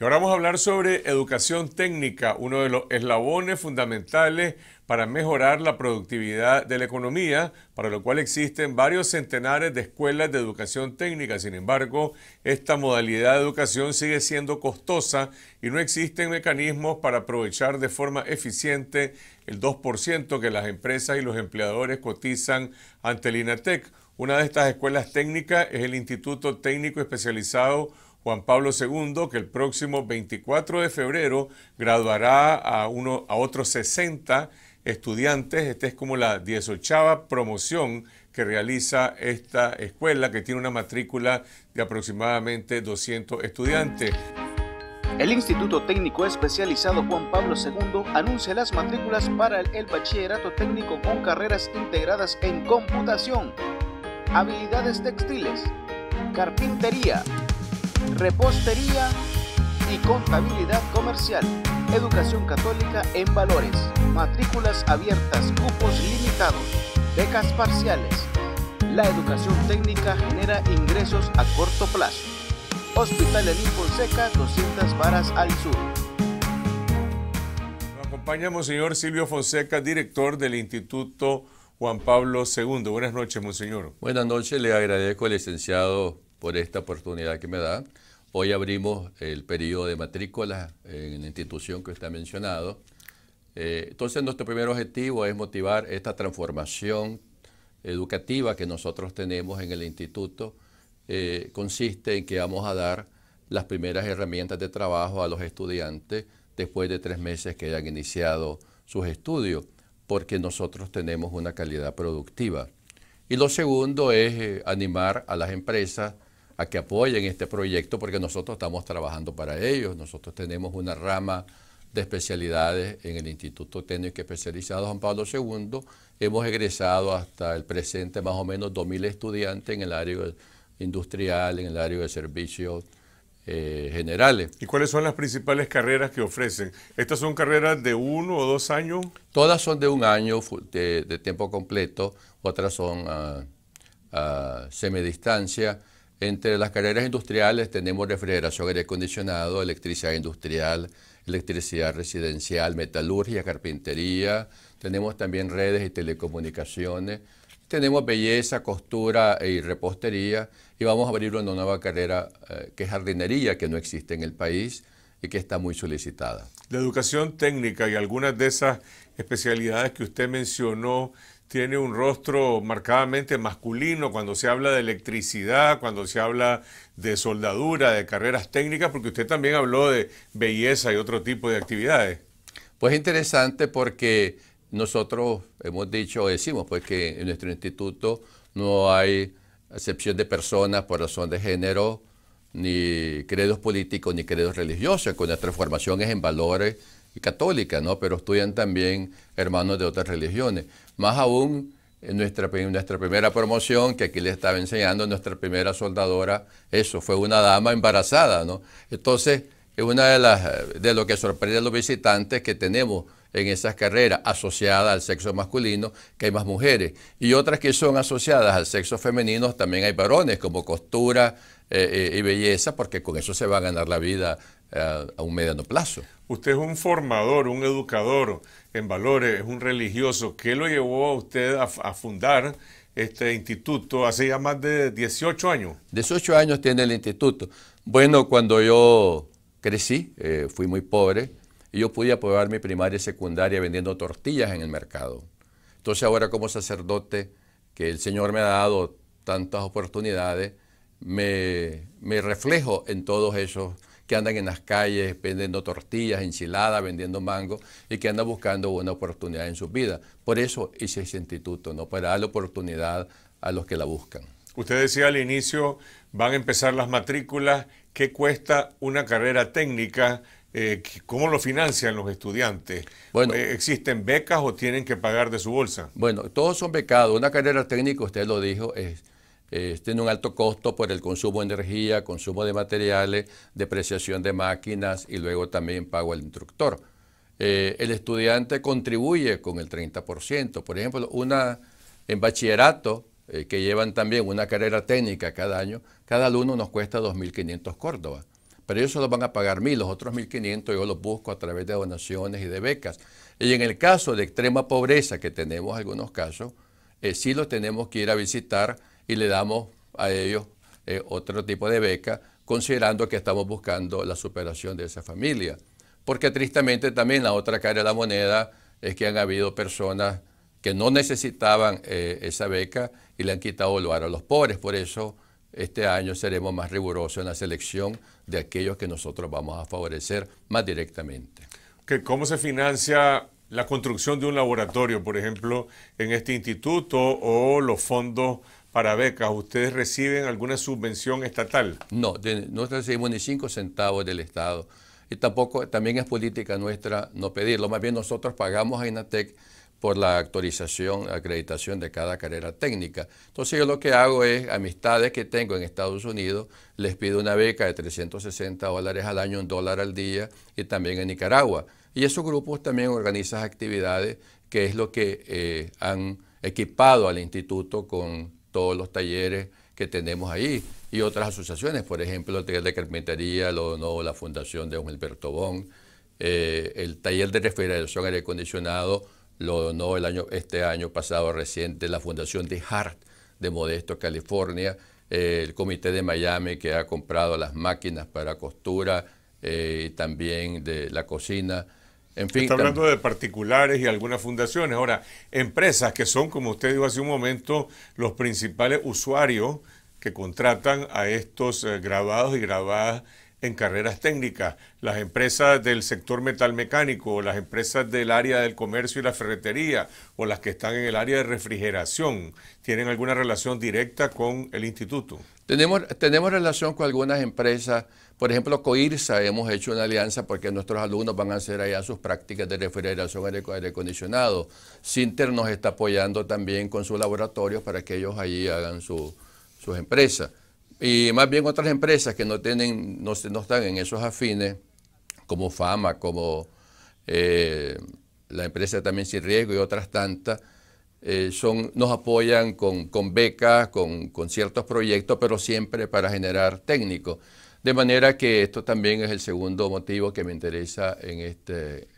Y ahora vamos a hablar sobre educación técnica, uno de los eslabones fundamentales para mejorar la productividad de la economía, para lo cual existen varios centenares de escuelas de educación técnica. Sin embargo, esta modalidad de educación sigue siendo costosa y no existen mecanismos para aprovechar de forma eficiente el 2% que las empresas y los empleadores cotizan ante el INATEC. Una de estas escuelas técnicas es el Instituto Técnico Especializado Juan Pablo II, que el próximo 24 de febrero graduará a, uno, a otros 60 estudiantes. Esta es como la 18 promoción que realiza esta escuela, que tiene una matrícula de aproximadamente 200 estudiantes. El Instituto Técnico Especializado Juan Pablo II anuncia las matrículas para el, el bachillerato técnico con carreras integradas en computación, habilidades textiles, carpintería, repostería y contabilidad comercial. Educación Católica en Valores. Matrículas abiertas, cupos limitados, becas parciales. La educación técnica genera ingresos a corto plazo. Hospital Elín Fonseca, 200 varas al sur. Nos acompaña Monseñor Silvio Fonseca, director del Instituto Juan Pablo II. Buenas noches, Monseñor. Buenas noches, le agradezco al licenciado por esta oportunidad que me da. Hoy abrimos el periodo de matrícula en la institución que usted ha mencionado. Eh, entonces, nuestro primer objetivo es motivar esta transformación educativa que nosotros tenemos en el instituto. Eh, consiste en que vamos a dar las primeras herramientas de trabajo a los estudiantes después de tres meses que hayan iniciado sus estudios, porque nosotros tenemos una calidad productiva. Y lo segundo es eh, animar a las empresas a que apoyen este proyecto porque nosotros estamos trabajando para ellos. Nosotros tenemos una rama de especialidades en el Instituto Técnico Especializado Juan Pablo II. Hemos egresado hasta el presente más o menos 2.000 estudiantes en el área industrial, en el área de servicios eh, generales. ¿Y cuáles son las principales carreras que ofrecen? ¿Estas son carreras de uno o dos años? Todas son de un año de, tiempo completo, otras son a semidistancia. Entre las carreras industriales tenemos refrigeración, aire acondicionado, electricidad industrial, electricidad residencial, metalurgia, carpintería. Tenemos también redes y telecomunicaciones. Tenemos belleza, costura y repostería. Y vamos a abrir una nueva carrera eh, que es jardinería, que no existe en el país y que está muy solicitada. La educación técnica y algunas de esas especialidades que usted mencionó tiene un rostro marcadamente masculino cuando se habla de electricidad, cuando se habla de soldadura, de carreras técnicas, porque usted también habló de belleza y otro tipo de actividades. Pues interesante porque nosotros hemos dicho, decimos, pues que en nuestro instituto no hay excepción de personas por razón de género, ni credos políticos, ni credos religiosos, que nuestra formación es en valores católica, ¿no? Pero estudian también hermanos de otras religiones. Más aún, en nuestra, primera promoción, que aquí les estaba enseñando, nuestra primera soldadora, eso, fue una dama embarazada, ¿no? Entonces, es una de las, de lo que sorprende a los visitantes que tenemos en esas carreras asociadas al sexo masculino, que hay más mujeres. Y otras que son asociadas al sexo femenino, también hay varones, como costura eh, eh, y belleza, porque con eso se va a ganar la vida a, un mediano plazo. Usted es un formador, un educador en valores, es un religioso. ¿Qué lo llevó a usted a, fundar este instituto hace ya más de 18 años? 18 años tiene el instituto. Bueno, cuando yo crecí, eh, fui muy pobre, y yo pude aprobar mi primaria y secundaria vendiendo tortillas en el mercado. Entonces ahora como sacerdote, que el Señor me ha dado tantas oportunidades, me, me reflejo en todos esos que andan en las calles vendiendo tortillas, enchiladas, vendiendo mango y que andan buscando una oportunidad en su vida. Por eso hice ese instituto, ¿no? para dar la oportunidad a los que la buscan. Usted decía al inicio, van a empezar las matrículas, ¿qué cuesta una carrera técnica? Eh, ¿Cómo lo financian los estudiantes? Bueno, eh, ¿Existen becas o tienen que pagar de su bolsa? Bueno, todos son becados. Una carrera técnica, usted lo dijo, es eh, tiene un alto costo por el consumo de energía, consumo de materiales, depreciación de máquinas y luego también pago al instructor. Eh, el estudiante contribuye con el 30%. Por ejemplo, una, en bachillerato, eh, que llevan también una carrera técnica cada año, cada alumno nos cuesta 2.500 Córdoba. Pero ellos solo van a pagar 1.000, los otros 1.500 yo los busco a través de donaciones y de becas. Y en el caso de extrema pobreza, que tenemos algunos casos, sí los tenemos que ir a visitar y le damos a ellos eh, otro tipo de beca, considerando que estamos buscando la superación de esa familia. Porque tristemente también la otra cara de la moneda es que han habido personas que no necesitaban eh, esa beca y le han quitado el lugar a los pobres. Por eso este año seremos más rigurosos en la selección de aquellos que nosotros vamos a favorecer más directamente. ¿Cómo se financia la construcción de un laboratorio, por ejemplo, en este instituto o los fondos para becas, ¿ustedes reciben alguna subvención estatal? No, no recibimos ni cinco centavos del Estado. Y tampoco, también es política nuestra no pedirlo. Más bien nosotros pagamos a INATEC por la actualización, acreditación de cada carrera técnica. Entonces yo lo que hago es, amistades que tengo en Estados Unidos, les pido una beca de 360 dólares al año, un dólar al día, y también en Nicaragua. Y esos grupos también organizan actividades, que es lo que eh, han equipado al instituto con todos los talleres que tenemos ahí y otras asociaciones, por ejemplo, el taller de carpintería, lo donó la Fundación de Humberto Bon, eh, el taller de refrigeración aire acondicionado lo donó el año, este año pasado reciente la Fundación de Hart de Modesto, California, eh, el Comité de Miami que ha comprado las máquinas para costura eh, y también de la cocina fin, Está hablando de particulares y algunas fundaciones. Ahora, empresas que son, como usted dijo hace un momento, los principales usuarios que contratan a estos eh, grabados y grabadas en carreras técnicas. Las empresas del sector metal metalmecánico, las empresas del área del comercio y la ferretería, o las que están en el área de refrigeración, ¿tienen alguna relación directa con el instituto? Tenemos, tenemos relación con algunas empresas. Por ejemplo, COIRSA hemos hecho una alianza porque nuestros alumnos van a hacer allá sus prácticas de refrigeración aire acondicionado. Sinter nos está apoyando también con sus laboratorios para que ellos allí hagan su, sus empresas. Y más bien otras empresas que no, tienen, no, están en esos afines, como Fama, como eh, la empresa también sin riesgo y otras tantas, eh, son, nos apoyan con, becas, con, ciertos proyectos, pero siempre para generar técnicos. De manera que esto también es el segundo motivo que me interesa en este,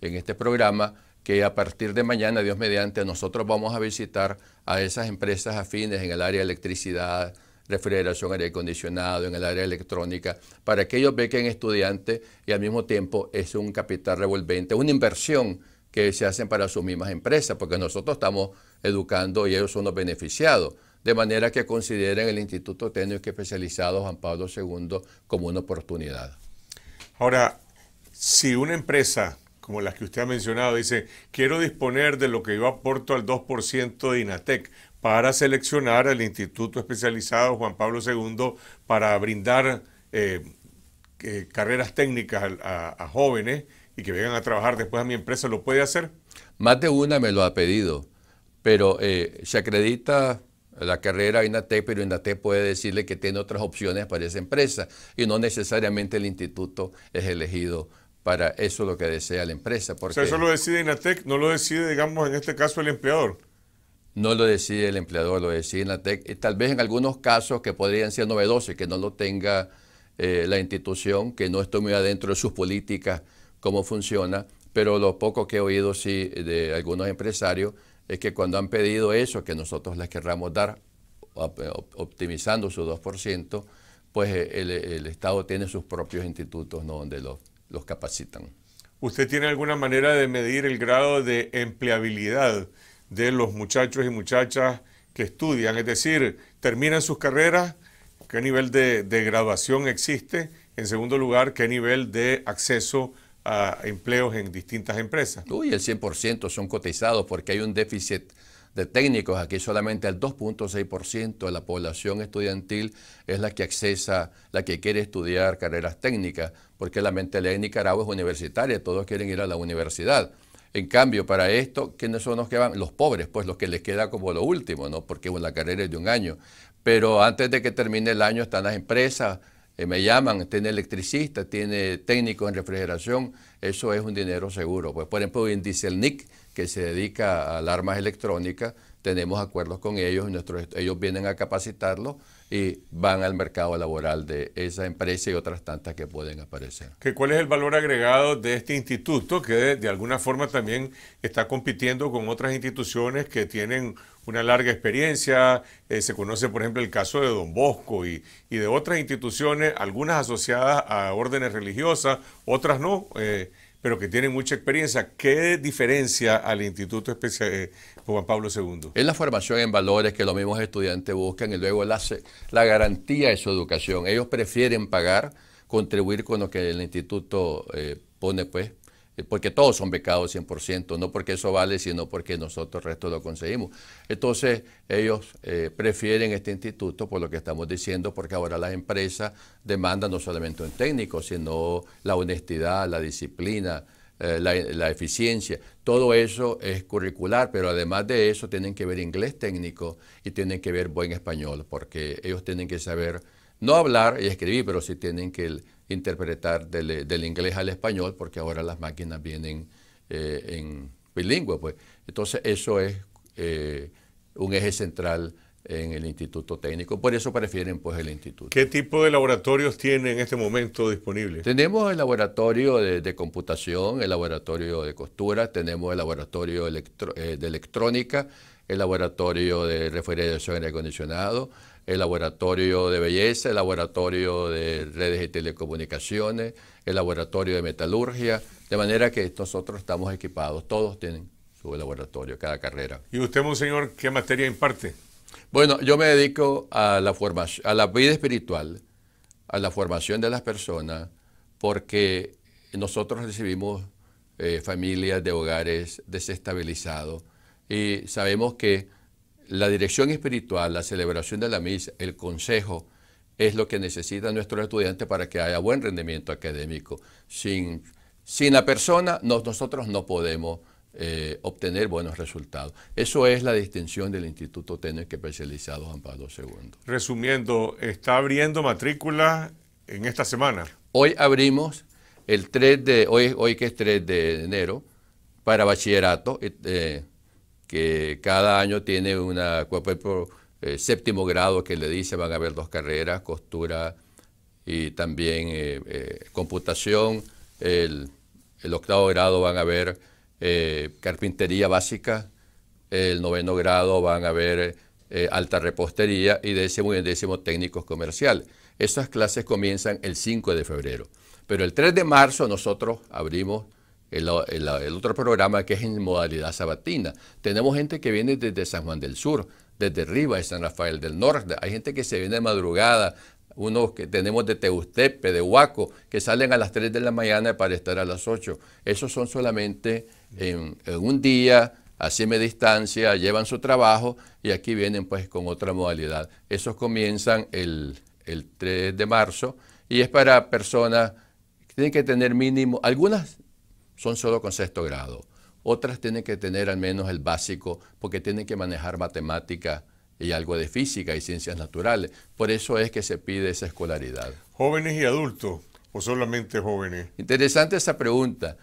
en este programa, que a partir de mañana, Dios mediante, nosotros vamos a visitar a esas empresas afines en el área de electricidad, refrigeración, aire acondicionado, en el área electrónica, para que ellos bequen estudiantes y al mismo tiempo es un capital revolvente, una inversión que se hacen para sus mismas empresas, porque nosotros estamos educando y ellos son los beneficiados. De manera que consideren el Instituto Técnico Especializado Juan Pablo II como una oportunidad. Ahora, si una empresa como las que usted ha mencionado dice, quiero disponer de lo que yo aporto al 2% de INATEC, para seleccionar al Instituto Especializado Juan Pablo II para brindar eh, eh, carreras técnicas a, jóvenes y que vengan a trabajar después a mi empresa, ¿lo puede hacer? Más de una me lo ha pedido, pero eh, se acredita la carrera Inatec, pero Inatec puede decirle que tiene otras opciones para esa empresa y no necesariamente el instituto es elegido para eso lo que desea la empresa. eso lo decide INATEC, no lo decide, digamos, en este caso el empleador no lo decide el empleador, lo decide la TEC. Eh, tal vez en algunos casos que podrían ser novedosos que no lo tenga eh, la institución, que no esté muy adentro de sus políticas, cómo funciona, pero lo poco que he oído sí de algunos empresarios es que cuando han pedido eso, que nosotros les querramos dar, optimizando su 2%, pues eh, el, Estado tiene sus propios institutos donde los capacitan. ¿Usted tiene alguna manera de medir el grado de empleabilidad? de los muchachos y muchachas que estudian, es decir, terminan sus carreras, qué nivel de, de graduación existe, en segundo lugar, qué nivel de acceso a empleos en distintas empresas. Uy, el 100% son cotizados porque hay un déficit de técnicos. Aquí solamente el 2.6% de la población estudiantil es la que accesa, la que quiere estudiar carreras técnicas, porque la mentalidad en Nicaragua es universitaria, todos quieren ir a la universidad. En cambio, para esto, ¿quiénes son los que van? Los pobres, pues los que les queda como lo último, ¿no? Porque la carrera es de un año. Pero antes de que termine el año están las empresas, eh, me llaman, tiene electricista, tiene técnico en refrigeración, eso es un dinero seguro. Pues por ejemplo, en nick que se dedica a alarmas electrónicas, tenemos acuerdos con ellos nuestros, ellos vienen a capacitarlos y van al mercado laboral de esa empresa y otras tantas que pueden aparecer. ¿Qué, ¿Cuál es el valor agregado de este instituto que de, alguna forma también está compitiendo con otras instituciones que tienen una larga experiencia? Eh, se conoce, por ejemplo, el caso de Don Bosco y, y, de otras instituciones, algunas asociadas a órdenes religiosas, otras no. Eh, pero que tienen mucha experiencia. ¿Qué diferencia al Instituto Especial eh, Juan Pablo II? Es la formación en valores que los mismos estudiantes buscan y luego la, la garantía de su educación. Ellos prefieren pagar, contribuir con lo que el instituto eh, pone pues eh, porque todos son becados 100%, no porque eso vale, sino porque nosotros el resto lo conseguimos. Entonces, ellos eh, prefieren este instituto por lo que estamos diciendo, porque ahora las empresas demandan no solamente un técnico, sino la honestidad, la disciplina, eh, la, eficiencia. Todo eso es curricular, pero además de eso tienen que ver inglés técnico y tienen que ver buen español, porque ellos tienen que saber no hablar y escribir, pero sí tienen que interpretar eh, del, inglés al español, porque ahora las máquinas vienen eh, en bilingüe. Pues. Entonces, eso es eh, un eje central en el Instituto Técnico. Por eso prefieren pues el instituto. ¿Qué tipo de laboratorios tiene en este momento disponibles? Tenemos el laboratorio de, computación, el laboratorio de costura, tenemos el laboratorio de electrónica, el laboratorio de refrigeración y acondicionado, el laboratorio de belleza, el laboratorio de redes y telecomunicaciones, el laboratorio de metalurgia, de manera que nosotros estamos equipados, todos tienen su laboratorio, cada carrera. ¿Y usted, señor qué materia imparte? Bueno, yo me dedico a la formación, a la vida espiritual, a la formación de las personas, porque nosotros recibimos eh, familias de hogares desestabilizados y sabemos que la dirección espiritual, la celebración de la misa, el consejo, es lo que necesita nuestros estudiante para que haya buen rendimiento académico. Sin, sin la persona, nosotros no podemos eh, obtener buenos resultados. Eso es la distinción del Instituto Técnico Especializado Juan Pablo II. Resumiendo, está abriendo matrícula en esta semana. Hoy abrimos el 3 de, hoy, hoy que es 3 de enero, para bachillerato. Eh, que cada año tiene una, eh, séptimo grado que le dice van a haber dos carreras, costura y también eh, eh, computación. El, octavo grado van a haber carpintería básica, el noveno grado van a haber alta repostería y décimo y décimo técnicos comercial. Esas clases comienzan el 5 de febrero. Pero el 3 de marzo nosotros abrimos el, otro programa que es en modalidad sabatina. Tenemos gente que viene desde San Juan del Sur, desde Riva de San Rafael del Norte. Hay gente que se viene de madrugada, unos que tenemos de Teustepe, de Huaco, que salen a las 3 de la mañana para estar a las 8. Esos son solamente en, un día, así me distancia, llevan su trabajo y aquí vienen pues con otra modalidad. Esos comienzan el, el 3 de marzo y es para personas que tienen que tener mínimo, algunas son solo con sexto grado. Otras tienen que tener al menos el básico porque tienen que manejar matemática y algo de física y ciencias naturales. Por eso es que se pide esa escolaridad. ¿Jóvenes y adultos o solamente jóvenes? Interesante esa pregunta.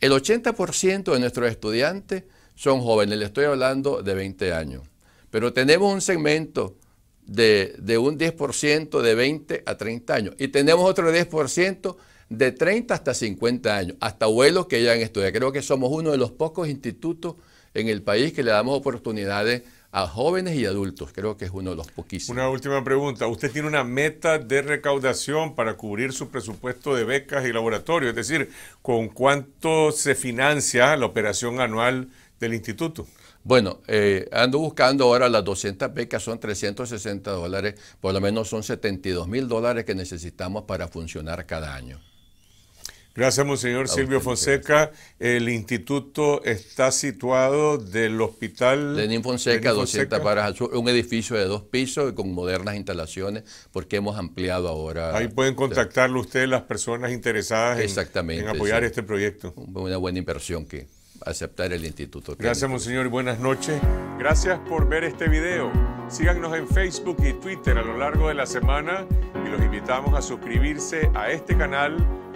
El 80% de nuestros estudiantes son jóvenes, le estoy hablando de 20 años, pero tenemos un segmento de, de un 10% de 20 a 30 años y tenemos otro 10% de 30 hasta 50 años, hasta abuelos que ya han estudiado. Creo que somos uno de los pocos institutos en el país que le damos oportunidades a jóvenes y adultos. Creo que es uno de los poquísimos. Una última pregunta. ¿Usted tiene una meta de recaudación para cubrir su presupuesto de becas y laboratorios? Es decir, ¿con cuánto se financia la operación anual del instituto? Bueno, eh, ando buscando ahora las 200 becas, son 360 dólares, por lo menos son 72 mil dólares que necesitamos para funcionar cada año. Gracias, Monseñor Silvio Fonseca. El instituto está situado del hospital. Lenín Fonseca, Fonseca. 200 al un edificio de dos pisos con modernas instalaciones, porque hemos ampliado ahora. Ahí pueden contactarlo ustedes, las personas interesadas en, apoyar este proyecto. Una buena inversión que aceptar el instituto. Gracias, Monseñor, y buenas noches. Gracias por ver este video. Síganos en Facebook y Twitter a lo largo de la semana y los invitamos a suscribirse a este canal